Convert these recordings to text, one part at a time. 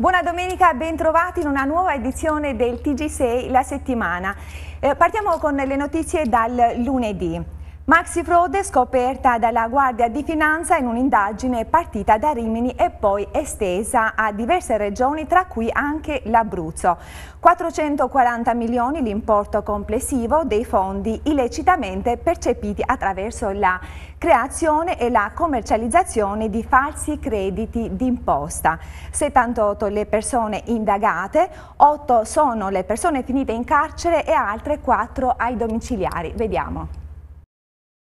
Buona domenica e bentrovati in una nuova edizione del TG6 La Settimana. Eh, partiamo con le notizie dal lunedì. Maxi frode scoperta dalla Guardia di Finanza in un'indagine partita da Rimini e poi estesa a diverse regioni tra cui anche l'Abruzzo. 440 milioni l'importo complessivo dei fondi illecitamente percepiti attraverso la creazione e la commercializzazione di falsi crediti d'imposta. 78 le persone indagate, 8 sono le persone finite in carcere e altre 4 ai domiciliari. Vediamo.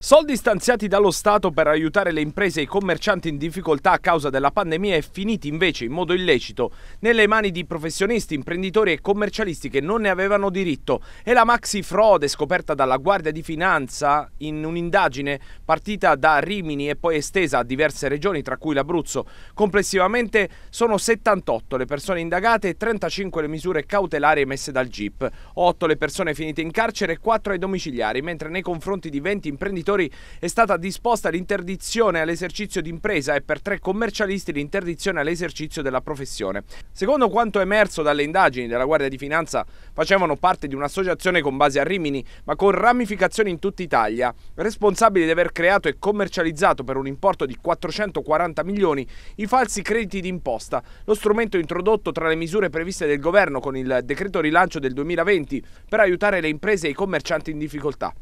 Soldi stanziati dallo Stato per aiutare le imprese e i commercianti in difficoltà a causa della pandemia e finiti invece in modo illecito nelle mani di professionisti, imprenditori e commercialisti che non ne avevano diritto. E la maxi frode scoperta dalla Guardia di Finanza in un'indagine partita da Rimini e poi estesa a diverse regioni, tra cui l'Abruzzo. Complessivamente sono 78 le persone indagate e 35 le misure cautelari emesse dal GIP, 8 le persone finite in carcere e 4 ai domiciliari, mentre nei confronti di 20 imprenditori imprenditori è stata disposta l'interdizione all'esercizio d'impresa e per tre commercialisti l'interdizione all'esercizio della professione. Secondo quanto emerso dalle indagini della Guardia di Finanza, facevano parte di un'associazione con base a Rimini, ma con ramificazioni in tutta Italia, responsabili di aver creato e commercializzato per un importo di 440 milioni i falsi crediti d'imposta, lo strumento introdotto tra le misure previste del governo con il decreto rilancio del 2020 per aiutare le imprese e i commercianti in difficoltà.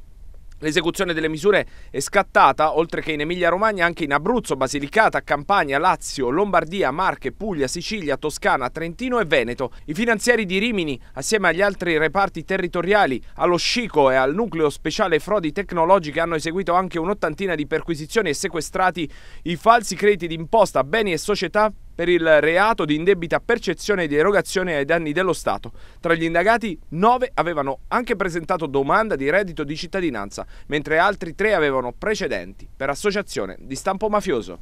L'esecuzione delle misure è scattata, oltre che in Emilia-Romagna, anche in Abruzzo, Basilicata, Campania, Lazio, Lombardia, Marche, Puglia, Sicilia, Toscana, Trentino e Veneto. I finanzieri di Rimini, assieme agli altri reparti territoriali, allo Scico e al Nucleo Speciale Frodi Tecnologiche, hanno eseguito anche un'ottantina di perquisizioni e sequestrati i falsi crediti d'imposta, beni e società per il reato di indebita percezione di erogazione ai danni dello Stato. Tra gli indagati, nove avevano anche presentato domanda di reddito di cittadinanza, mentre altri tre avevano precedenti per associazione di stampo mafioso.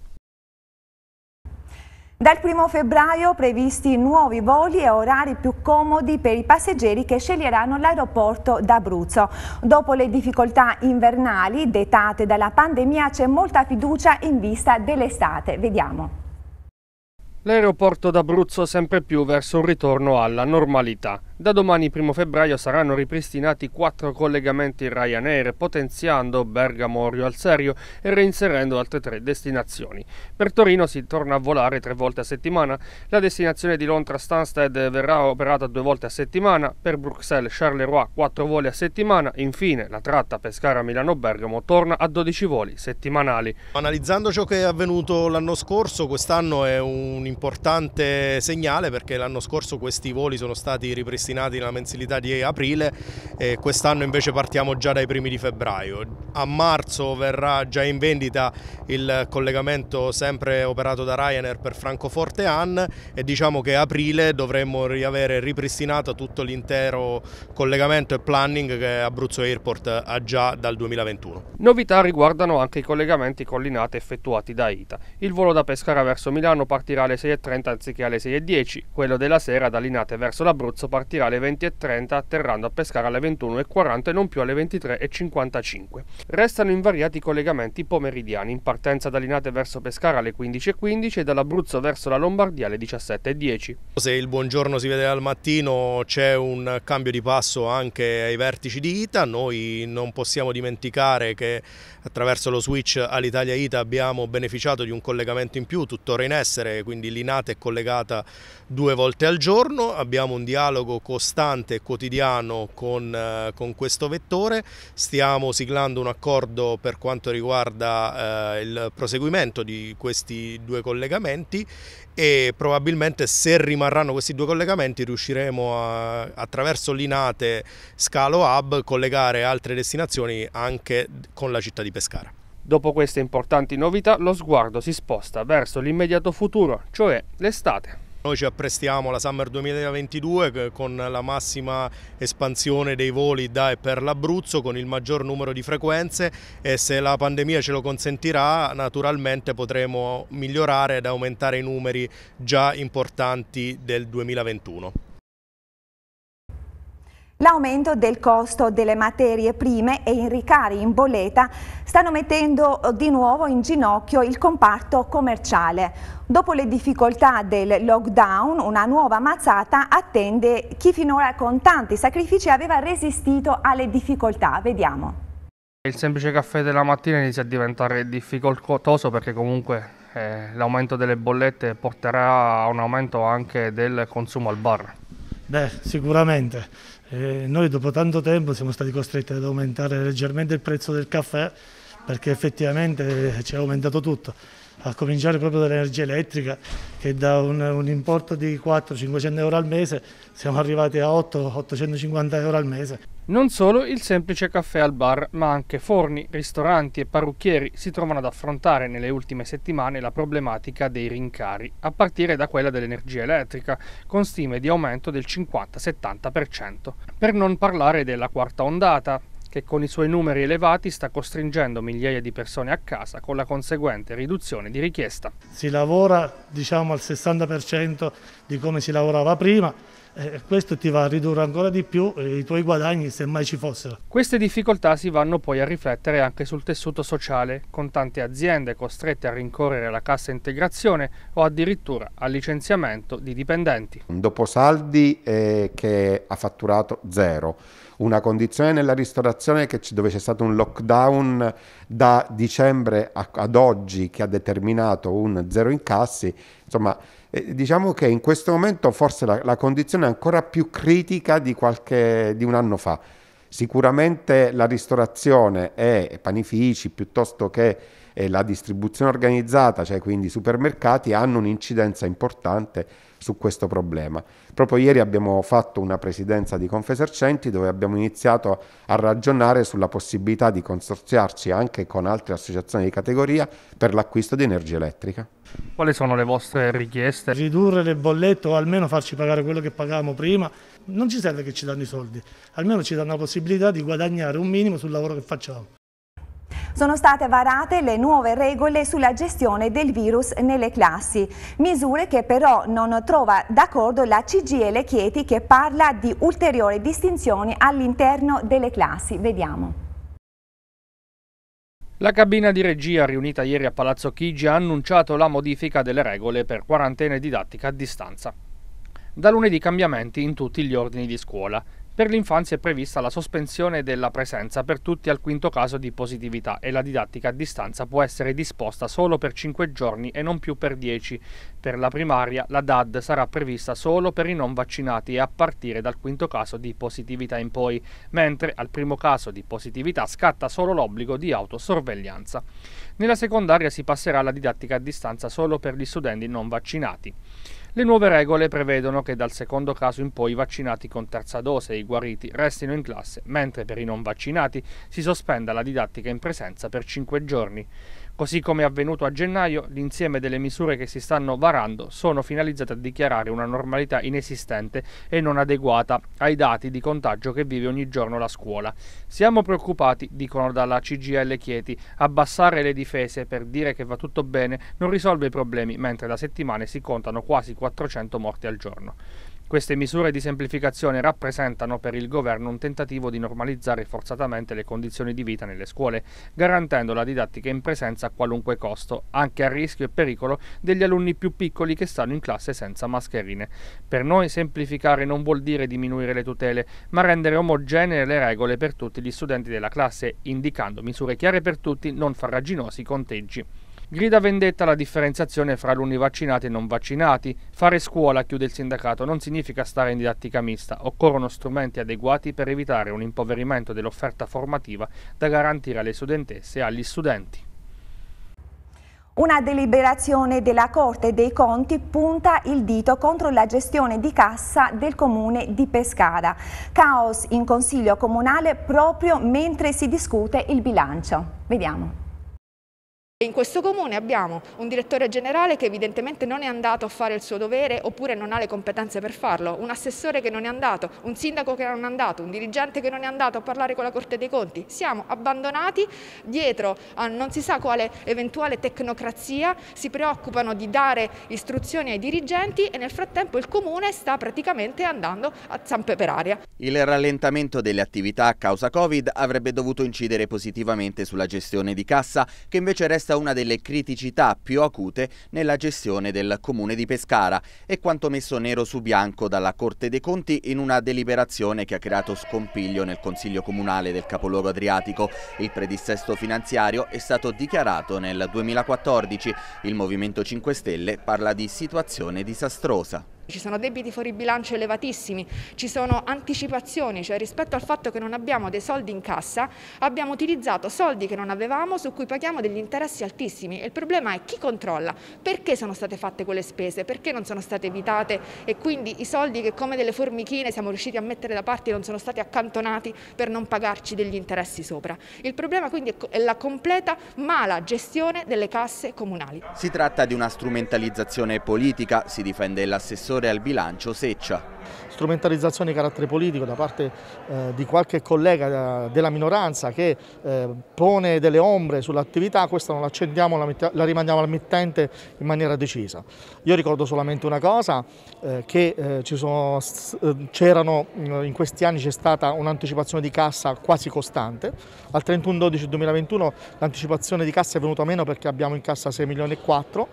Dal 1 febbraio previsti nuovi voli e orari più comodi per i passeggeri che sceglieranno l'aeroporto d'Abruzzo. Dopo le difficoltà invernali dettate dalla pandemia c'è molta fiducia in vista dell'estate. Vediamo l'aeroporto d'Abruzzo sempre più verso un ritorno alla normalità. Da domani 1 febbraio saranno ripristinati quattro collegamenti Ryanair, potenziando Bergamo-Orio al Serio e reinserendo altre tre destinazioni. Per Torino si torna a volare tre volte a settimana, la destinazione di Londra-Stansted verrà operata due volte a settimana, per Bruxelles-Charleroi quattro voli a settimana, infine la tratta Pescara-Milano-Bergamo torna a 12 voli settimanali. Analizzando ciò che è avvenuto l'anno scorso, quest'anno è un importante segnale perché l'anno scorso questi voli sono stati ripristinati destinati alla mensilità di aprile e quest'anno invece partiamo già dai primi di febbraio. A marzo verrà già in vendita il collegamento sempre operato da Ryanair per Francoforte Ann e diciamo che aprile dovremmo riavere ripristinato tutto l'intero collegamento e planning che Abruzzo Airport ha già dal 2021. Novità riguardano anche i collegamenti con l'INATE effettuati da ITA. Il volo da Pescara verso Milano partirà alle 6.30 anziché alle 6.10, quello della sera da Linate verso l'Abruzzo partirà partirà alle 20.30 atterrando a Pescara alle 21.40 e non più alle 23.55. Restano invariati i collegamenti pomeridiani in partenza da Linate verso Pescara alle 15.15 e dall'Abruzzo verso la Lombardia alle 17.10. Se il buongiorno si vede al mattino c'è un cambio di passo anche ai vertici di ITA, noi non possiamo dimenticare che attraverso lo switch all'Italia ITA abbiamo beneficiato di un collegamento in più tuttora in essere, quindi Linate è collegata due volte al giorno, abbiamo un dialogo costante e quotidiano con, eh, con questo vettore, stiamo siglando un accordo per quanto riguarda eh, il proseguimento di questi due collegamenti e probabilmente se rimarranno questi due collegamenti riusciremo a, attraverso l'Inate Scalo Hub collegare altre destinazioni anche con la città di Pescara. Dopo queste importanti novità lo sguardo si sposta verso l'immediato futuro, cioè l'estate. Noi ci apprestiamo alla Summer 2022 eh, con la massima espansione dei voli da e per l'Abruzzo con il maggior numero di frequenze e se la pandemia ce lo consentirà naturalmente potremo migliorare ed aumentare i numeri già importanti del 2021. L'aumento del costo delle materie prime e i ricari in bolletta stanno mettendo eh, di nuovo in ginocchio il comparto commerciale. Dopo le difficoltà del lockdown, una nuova mazzata attende chi finora con tanti sacrifici aveva resistito alle difficoltà. Vediamo. Il semplice caffè della mattina inizia a diventare difficoltoso perché comunque eh, l'aumento delle bollette porterà a un aumento anche del consumo al bar. Beh, sicuramente eh, noi dopo tanto tempo siamo stati costretti ad aumentare leggermente il prezzo del caffè perché effettivamente ci è aumentato tutto a cominciare proprio dall'energia elettrica che da un, un importo di 400-500 euro al mese siamo arrivati a 8 850 euro al mese. Non solo il semplice caffè al bar, ma anche forni, ristoranti e parrucchieri si trovano ad affrontare nelle ultime settimane la problematica dei rincari, a partire da quella dell'energia elettrica, con stime di aumento del 50-70%. Per non parlare della quarta ondata, che con i suoi numeri elevati sta costringendo migliaia di persone a casa con la conseguente riduzione di richiesta. Si lavora diciamo al 60% di come si lavorava prima, eh, questo ti va a ridurre ancora di più i tuoi guadagni se mai ci fossero. Queste difficoltà si vanno poi a riflettere anche sul tessuto sociale, con tante aziende costrette a rincorrere la cassa integrazione o addirittura al licenziamento di dipendenti. Dopo Saldi eh, che ha fatturato zero, una condizione nella ristorazione che dove c'è stato un lockdown da dicembre a, ad oggi che ha determinato un zero incassi, insomma eh, diciamo che in questo momento forse la, la condizione è ancora più critica di, qualche, di un anno fa Sicuramente la ristorazione e panifici piuttosto che eh, la distribuzione organizzata, cioè quindi i supermercati, hanno un'incidenza importante su questo problema. Proprio ieri abbiamo fatto una presidenza di Confesercenti dove abbiamo iniziato a ragionare sulla possibilità di consorziarci anche con altre associazioni di categoria per l'acquisto di energia elettrica. Quali sono le vostre richieste? Ridurre le bollette o almeno farci pagare quello che pagavamo prima non ci serve che ci danno i soldi, almeno ci danno la possibilità di guadagnare un minimo sul lavoro che facciamo. Sono state varate le nuove regole sulla gestione del virus nelle classi, misure che però non trova d'accordo la CGL Chieti che parla di ulteriori distinzioni all'interno delle classi. Vediamo. La cabina di regia riunita ieri a Palazzo Chigi ha annunciato la modifica delle regole per quarantena didattica a distanza. Da lunedì cambiamenti in tutti gli ordini di scuola. Per l'infanzia è prevista la sospensione della presenza per tutti al quinto caso di positività e la didattica a distanza può essere disposta solo per 5 giorni e non più per 10. Per la primaria la DAD sarà prevista solo per i non vaccinati e a partire dal quinto caso di positività in poi, mentre al primo caso di positività scatta solo l'obbligo di autosorveglianza. Nella secondaria si passerà alla didattica a distanza solo per gli studenti non vaccinati. Le nuove regole prevedono che dal secondo caso in poi i vaccinati con terza dose e i guariti restino in classe, mentre per i non vaccinati si sospenda la didattica in presenza per 5 giorni. Così come è avvenuto a gennaio, l'insieme delle misure che si stanno varando sono finalizzate a dichiarare una normalità inesistente e non adeguata ai dati di contagio che vive ogni giorno la scuola. Siamo preoccupati, dicono dalla CGL Chieti, abbassare le difese per dire che va tutto bene non risolve i problemi, mentre da settimane si contano quasi 400 morti al giorno. Queste misure di semplificazione rappresentano per il governo un tentativo di normalizzare forzatamente le condizioni di vita nelle scuole, garantendo la didattica in presenza a qualunque costo, anche a rischio e pericolo degli alunni più piccoli che stanno in classe senza mascherine. Per noi semplificare non vuol dire diminuire le tutele, ma rendere omogenee le regole per tutti gli studenti della classe, indicando misure chiare per tutti, non farraginosi conteggi. Grida vendetta la differenziazione fra alunni vaccinati e non vaccinati. Fare scuola, chiude il sindacato, non significa stare in didattica mista. Occorrono strumenti adeguati per evitare un impoverimento dell'offerta formativa da garantire alle studentesse e agli studenti. Una deliberazione della Corte dei Conti punta il dito contro la gestione di cassa del comune di Pescara. Caos in consiglio comunale proprio mentre si discute il bilancio. Vediamo. In questo comune abbiamo un direttore generale che evidentemente non è andato a fare il suo dovere oppure non ha le competenze per farlo, un assessore che non è andato, un sindaco che non è andato, un dirigente che non è andato a parlare con la Corte dei Conti. Siamo abbandonati dietro a non si sa quale eventuale tecnocrazia, si preoccupano di dare istruzioni ai dirigenti e nel frattempo il comune sta praticamente andando a zampe per aria. Il rallentamento delle attività a causa Covid avrebbe dovuto incidere positivamente sulla gestione di cassa che invece resta questa una delle criticità più acute nella gestione del comune di Pescara e quanto messo nero su bianco dalla Corte dei Conti in una deliberazione che ha creato scompiglio nel Consiglio Comunale del Capoluogo Adriatico. Il predissesto finanziario è stato dichiarato nel 2014. Il Movimento 5 Stelle parla di situazione disastrosa. Ci sono debiti fuori bilancio elevatissimi, ci sono anticipazioni, cioè rispetto al fatto che non abbiamo dei soldi in cassa, abbiamo utilizzato soldi che non avevamo su cui paghiamo degli interessi altissimi e il problema è chi controlla, perché sono state fatte quelle spese, perché non sono state evitate e quindi i soldi che come delle formichine siamo riusciti a mettere da parte non sono stati accantonati per non pagarci degli interessi sopra. Il problema quindi è la completa mala gestione delle casse comunali. Si tratta di una strumentalizzazione politica, si difende l'assessore assessore al bilancio Seccia. Strumentalizzazione di carattere politico da parte eh, di qualche collega eh, della minoranza che eh, pone delle ombre sull'attività, questa non l'accendiamo, la, la, rimandiamo al mittente in maniera decisa. Io ricordo solamente una cosa, eh, che eh, eh, c'erano mm, in questi anni c'è stata un'anticipazione di cassa quasi costante, al 31-12-2021 l'anticipazione di cassa è venuta meno perché abbiamo in cassa 6 milioni e 4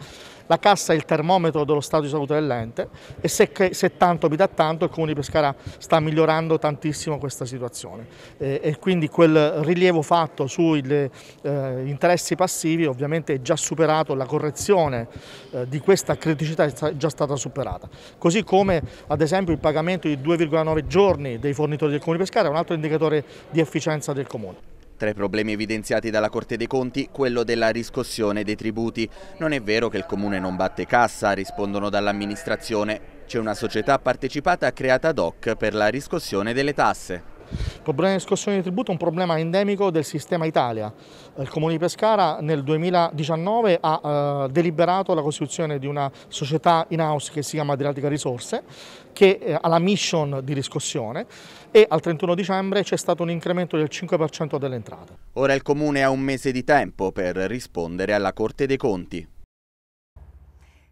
la cassa è il termometro dello stato di salute dell'ente e se, se tanto mi dà tanto il Comune di Pescara sta migliorando tantissimo questa situazione e, e quindi quel rilievo fatto sugli eh, interessi passivi ovviamente è già superato, la correzione eh, di questa criticità è già stata superata. Così come ad esempio il pagamento di 2,9 giorni dei fornitori del Comune di Pescara è un altro indicatore di efficienza del Comune. Tra i problemi evidenziati dalla Corte dei Conti, quello della riscossione dei tributi. Non è vero che il Comune non batte cassa, rispondono dall'amministrazione. C'è una società partecipata creata ad hoc per la riscossione delle tasse. Il problema di scossione di tributo è un problema endemico del sistema Italia. Il Comune di Pescara nel 2019 ha eh, deliberato la costituzione di una società in house che si chiama Adriatica Risorse, che eh, ha la mission di riscossione e al 31 dicembre c'è stato un incremento del 5% delle entrate. Ora il Comune ha un mese di tempo per rispondere alla Corte dei Conti.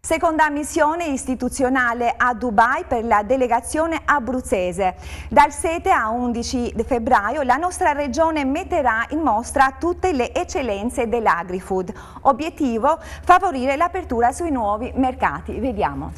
Seconda missione istituzionale a Dubai per la delegazione abruzzese. Dal 7 a 11 febbraio la nostra regione metterà in mostra tutte le eccellenze dell'agrifood. Obiettivo? Favorire l'apertura sui nuovi mercati. Vediamo.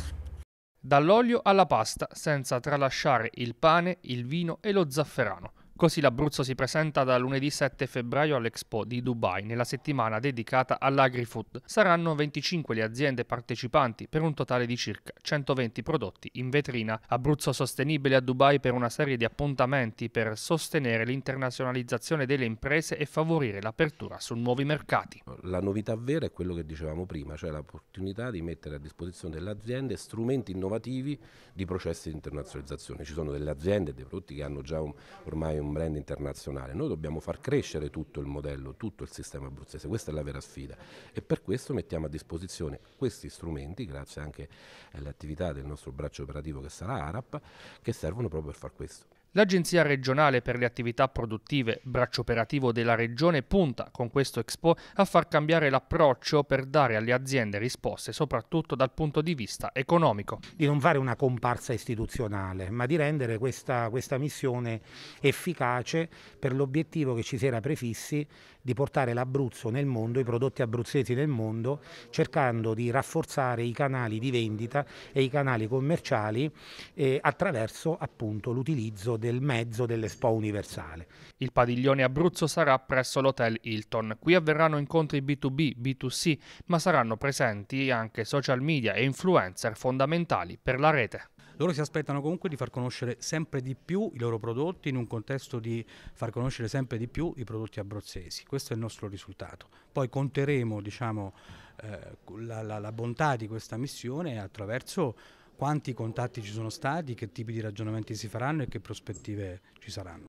Dall'olio alla pasta, senza tralasciare il pane, il vino e lo zafferano. Così l'Abruzzo si presenta da lunedì 7 febbraio all'Expo di Dubai nella settimana dedicata all'agri-food. Saranno 25 le aziende partecipanti per un totale di circa 120 prodotti in vetrina. Abruzzo sostenibile a Dubai per una serie di appuntamenti per sostenere l'internazionalizzazione delle imprese e favorire l'apertura su nuovi mercati. La novità vera è quello che dicevamo prima, cioè l'opportunità di mettere a disposizione delle aziende strumenti innovativi di processi di internazionalizzazione. Ci sono delle aziende e dei prodotti che hanno già ormai un un brand internazionale, noi dobbiamo far crescere tutto il modello, tutto il sistema abruzzese, questa è la vera sfida e per questo mettiamo a disposizione questi strumenti, grazie anche alle attività del nostro braccio operativo che sarà ARAP, che servono proprio per far questo. L'Agenzia regionale per le attività produttive, braccio operativo della Regione, punta con questo Expo a far cambiare l'approccio per dare alle aziende risposte, soprattutto dal punto di vista economico. Di non fare una comparsa istituzionale, ma di rendere questa, questa missione efficace per l'obiettivo che ci si era prefissi di portare l'Abruzzo nel mondo, i prodotti abruzzesi nel mondo, cercando di rafforzare i canali di vendita e i canali commerciali eh, attraverso l'utilizzo del mezzo dell'Expo Universale. Il padiglione Abruzzo sarà presso l'Hotel Hilton. Qui avverranno incontri B2B, B2C, ma saranno presenti anche social media e influencer fondamentali per la rete. Loro si aspettano comunque di far conoscere sempre di più i loro prodotti in un contesto di far conoscere sempre di più i prodotti abruzzesi. Questo è il nostro risultato. Poi conteremo diciamo, eh, la, la, la bontà di questa missione attraverso quanti contatti ci sono stati, che tipi di ragionamenti si faranno e che prospettive ci saranno.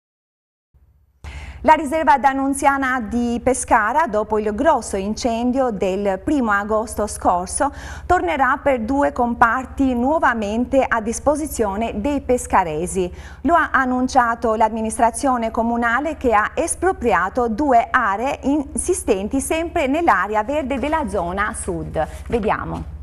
La riserva d'Annunziana di Pescara, dopo il grosso incendio del 1 agosto scorso, tornerà per due comparti nuovamente a disposizione dei pescaresi. Lo ha annunciato l'amministrazione comunale che ha espropriato due aree insistenti sempre nell'area verde della zona sud. Vediamo.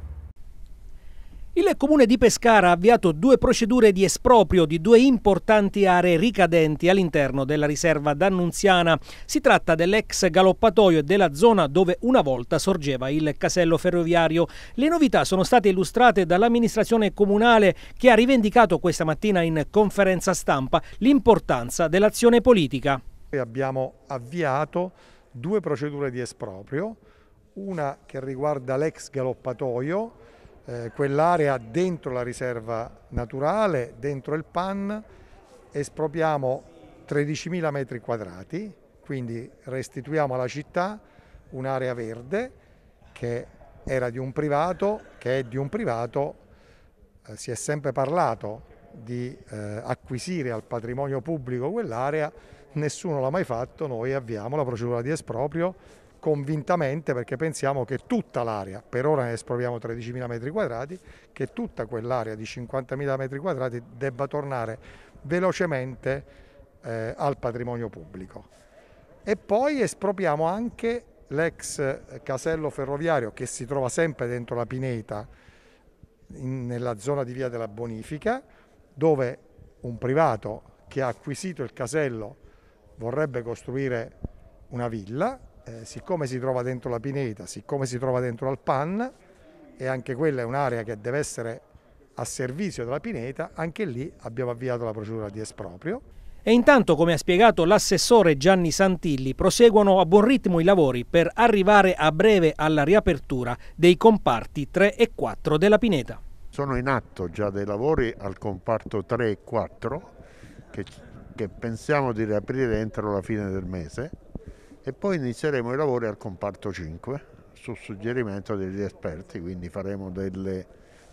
Il comune di Pescara ha avviato due procedure di esproprio di due importanti aree ricadenti all'interno della riserva d'Annunziana. Si tratta dell'ex galoppatoio e della zona dove una volta sorgeva il casello ferroviario. Le novità sono state illustrate dall'amministrazione comunale che ha rivendicato questa mattina in conferenza stampa l'importanza dell'azione politica. Abbiamo avviato due procedure di esproprio, una che riguarda l'ex galoppatoio eh, quell'area dentro la riserva naturale, dentro il PAN, espropriamo 13.000 metri quadrati, quindi restituiamo alla città un'area verde che era di un privato, che è di un privato, eh, si è sempre parlato di eh, acquisire al patrimonio pubblico quell'area, nessuno l'ha mai fatto, noi avviamo la procedura di esproprio convintamente perché pensiamo che tutta l'area, per ora ne esproviamo 13.000 metri quadrati, che tutta quell'area di 50.000 metri quadrati debba tornare velocemente eh, al patrimonio pubblico. E poi espropriamo anche l'ex casello ferroviario che si trova sempre dentro la Pineta, in, nella zona di via della Bonifica, dove un privato che ha acquisito il casello vorrebbe costruire una villa eh, siccome si trova dentro la pineta, siccome si trova dentro al PAN, e anche quella è un'area che deve essere a servizio della pineta, anche lì abbiamo avviato la procedura di esproprio. E intanto, come ha spiegato l'assessore Gianni Santilli, proseguono a buon ritmo i lavori per arrivare a breve alla riapertura dei comparti 3 e 4 della pineta. Sono in atto già dei lavori al comparto 3 e 4 che, che pensiamo di riaprire entro la fine del mese e poi inizieremo i lavori al comparto 5 su suggerimento degli esperti, quindi faremo delle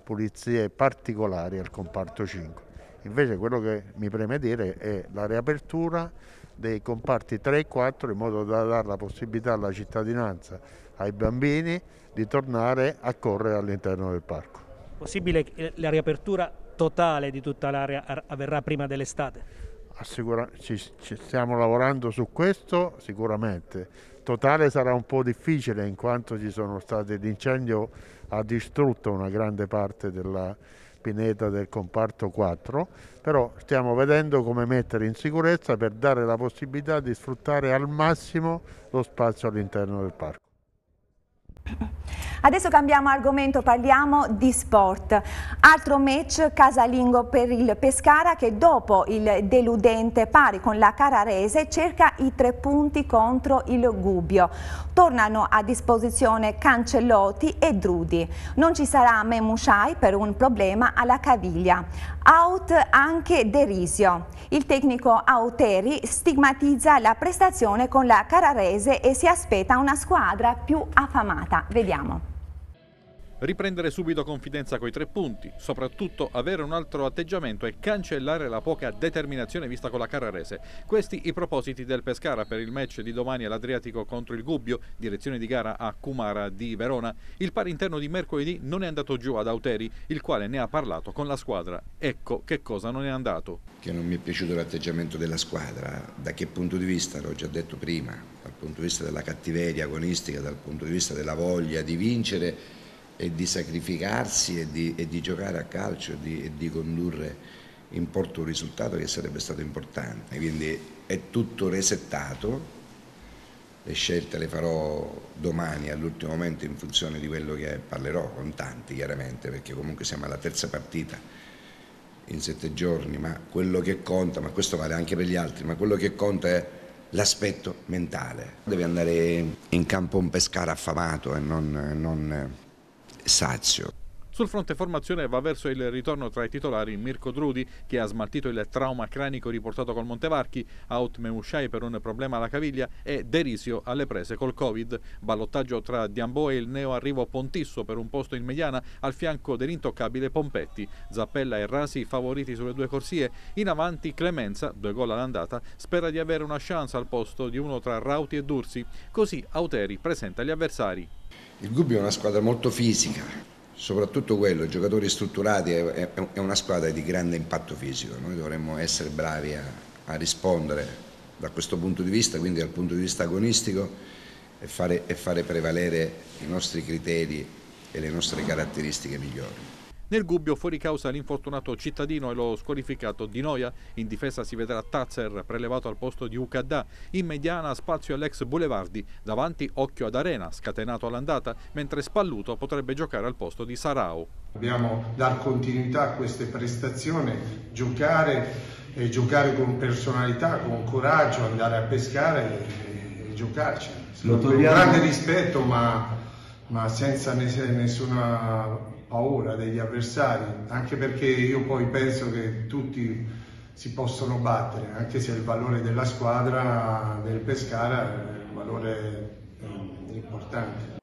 pulizie particolari al comparto 5. Invece quello che mi preme dire è la riapertura dei comparti 3 e 4 in modo da dare la possibilità alla cittadinanza, ai bambini di tornare a correre all'interno del parco. Possibile che la riapertura totale di tutta l'area avverrà prima dell'estate? assicura- ci, ci stiamo lavorando su questo sicuramente. Totale sarà un po' difficile in quanto ci sono stati l'incendio ha distrutto una grande parte della pineta del comparto 4, però stiamo vedendo come mettere in sicurezza per dare la possibilità di sfruttare al massimo lo spazio all'interno del parco. Adesso cambiamo argomento, parliamo di sport. Altro match casalingo per il Pescara che dopo il deludente pari con la Cararese cerca i tre punti contro il Gubbio tornano a disposizione Cancellotti e Drudi. Non ci sarà Memushai per un problema alla caviglia. Out anche Derisio. Il tecnico Auteri stigmatizza la prestazione con la Cararese e si aspetta una squadra più affamata. Vediamo. Riprendere subito confidenza coi tre punti, soprattutto avere un altro atteggiamento e cancellare la poca determinazione vista con la Carrarese. Questi i propositi del Pescara per il match di domani all'Adriatico contro il Gubbio, direzione di gara a Kumara di Verona. Il pari interno di mercoledì non è andato giù ad Auteri, il quale ne ha parlato con la squadra. Ecco che cosa non è andato. Che non mi è piaciuto l'atteggiamento della squadra, da che punto di vista, l'ho già detto prima, dal punto di vista della cattiveria agonistica, dal punto di vista della voglia di vincere e di sacrificarsi e di, e di giocare a calcio e di, e di, condurre in porto un risultato che sarebbe stato importante. Quindi è tutto resettato, le scelte le farò domani all'ultimo momento in funzione di quello che parlerò con tanti chiaramente, perché comunque siamo alla terza partita in sette giorni, ma quello che conta, ma questo vale anche per gli altri, ma quello che conta è l'aspetto mentale. Devi andare in campo un pescare affamato e non, non Sazio. Sul fronte formazione va verso il ritorno tra i titolari Mirko Drudi, che ha smaltito il trauma cranico riportato col Montevarchi, out Meusciai per un problema alla caviglia e Derisio alle prese col Covid. Ballottaggio tra Diambo e il neo arrivo Pontisso per un posto in mediana al fianco dell'intoccabile Pompetti. Zappella e Rasi favoriti sulle due corsie. In avanti Clemenza, due gol all'andata, spera di avere una chance al posto di uno tra Rauti e Dursi. Così Auteri presenta gli avversari. Il Gubbio è una squadra molto fisica, soprattutto quello, i giocatori strutturati è, è una squadra di grande impatto fisico, noi dovremmo essere bravi a, a, rispondere da questo punto di vista, quindi dal punto di vista agonistico e fare, e fare prevalere i nostri criteri e le nostre caratteristiche migliori. Nel Gubbio fuori causa l'infortunato cittadino e lo squalificato Di Noia. In difesa si vedrà Tazzer prelevato al posto di Ucadà. In mediana spazio all'ex Boulevardi. Davanti occhio ad Arena scatenato all'andata mentre Spalluto potrebbe giocare al posto di Sarao. Dobbiamo dar continuità a queste prestazioni, giocare, eh, giocare con personalità, con coraggio, andare a pescare e, e giocarci. Lo togliamo... Con grande rispetto ma, ma senza nessuna paura degli avversari, anche perché io poi penso che tutti si possono battere, anche se il valore della squadra del Pescara è un valore eh, importante.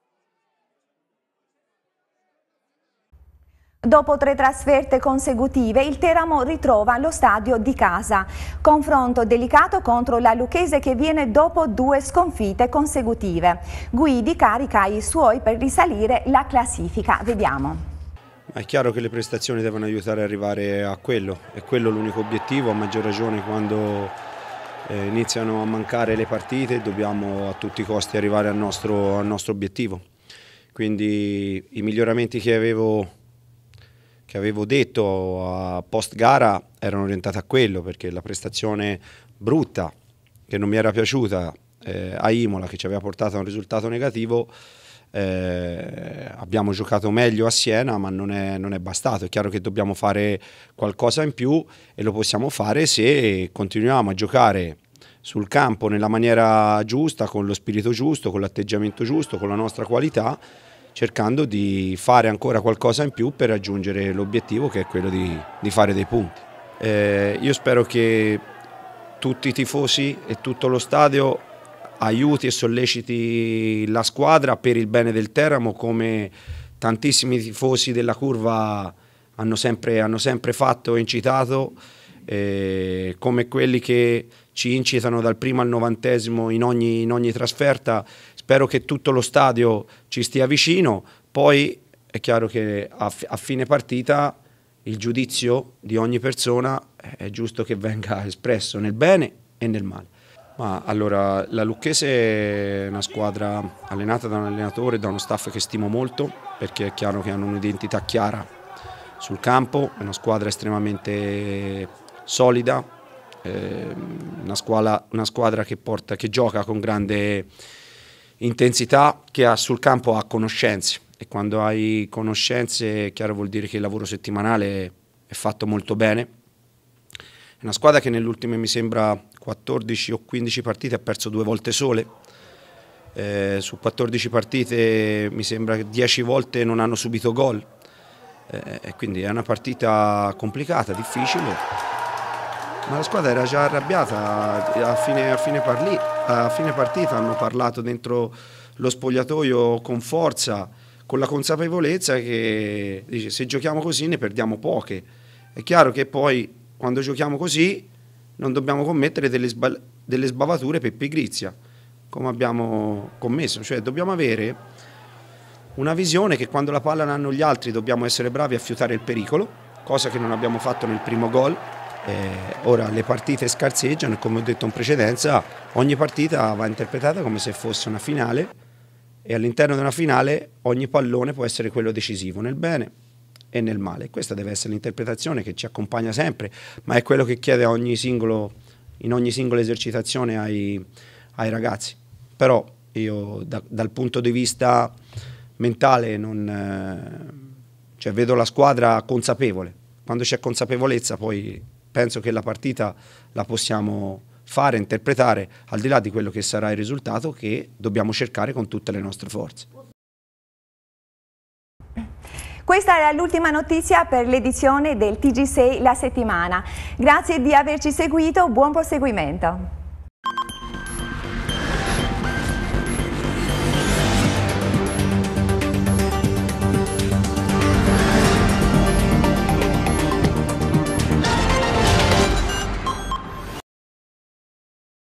Dopo tre trasferte consecutive, il Teramo ritrova lo stadio di casa. Confronto delicato contro la Lucchese che viene dopo due sconfitte consecutive. Guidi carica i suoi per risalire la classifica. Vediamo. È chiaro che le prestazioni devono aiutare ad arrivare a quello, è quello l'unico obiettivo, a maggior ragione quando eh, iniziano a mancare le partite dobbiamo a tutti i costi arrivare al nostro, al nostro obiettivo. Quindi i miglioramenti che avevo, che avevo detto a post gara erano orientati a quello, perché la prestazione brutta che non mi era piaciuta eh, a Imola che ci aveva portato a un risultato negativo eh, abbiamo giocato meglio a Siena, ma non è, non è, bastato. È chiaro che dobbiamo fare qualcosa in più e lo possiamo fare se continuiamo a giocare sul campo nella maniera giusta, con lo spirito giusto, con l'atteggiamento giusto, con la nostra qualità, cercando di fare ancora qualcosa in più per raggiungere l'obiettivo che è quello di, di fare dei punti. Eh, io spero che tutti i tifosi e tutto lo stadio aiuti e solleciti la squadra per il bene del Teramo come tantissimi tifosi della curva hanno sempre, hanno sempre fatto e incitato, eh, come quelli che ci incitano dal primo al novantesimo in ogni, in ogni trasferta. Spero che tutto lo stadio ci stia vicino, poi è chiaro che a, a fine partita il giudizio di ogni persona eh, è giusto che venga espresso nel bene e nel male. Ma allora, la Lucchese è una squadra allenata da un allenatore, da uno staff che stimo molto, perché è chiaro che hanno un'identità chiara sul campo, è una squadra estremamente solida, ehm, una squadra, una squadra che, porta, che gioca con grande intensità, che ha, sul campo ha conoscenze e quando hai conoscenze, chiaro vuol dire che il lavoro settimanale è fatto molto bene. È una squadra che nell'ultimo, mi sembra, 14 o 15 partite ha perso due volte sole, eh, su 14 partite mi sembra che 10 volte non hanno subito gol, eh, quindi è una partita complicata, difficile. Ma la squadra era già arrabbiata, a fine, a fine, parli, a fine partita hanno parlato dentro lo spogliatoio con forza, con la consapevolezza che dice, se giochiamo così ne perdiamo poche. È chiaro che poi quando giochiamo così non dobbiamo commettere delle, sba- delle sbavature per pigrizia, come abbiamo commesso. Cioè dobbiamo avere una visione che quando la palla l'hanno gli altri dobbiamo essere bravi a fiutare il pericolo, cosa che non abbiamo fatto nel primo gol. Eh, ora le partite scarseggiano e come ho detto in precedenza ogni partita va interpretata come se fosse una finale e all'interno di una finale ogni pallone può essere quello decisivo nel bene e nel male. Questa deve essere l'interpretazione che ci accompagna sempre, ma è quello che chiede ogni singolo, in ogni singola esercitazione ai, ai ragazzi. Però io da, dal punto di vista mentale non, eh, cioè vedo la squadra consapevole. Quando c'è consapevolezza poi penso che la partita la possiamo fare, interpretare, al di là di quello che sarà il risultato che dobbiamo cercare con tutte le nostre forze. Questa era l'ultima notizia per l'edizione del TG6 La Settimana. Grazie di averci seguito, buon proseguimento.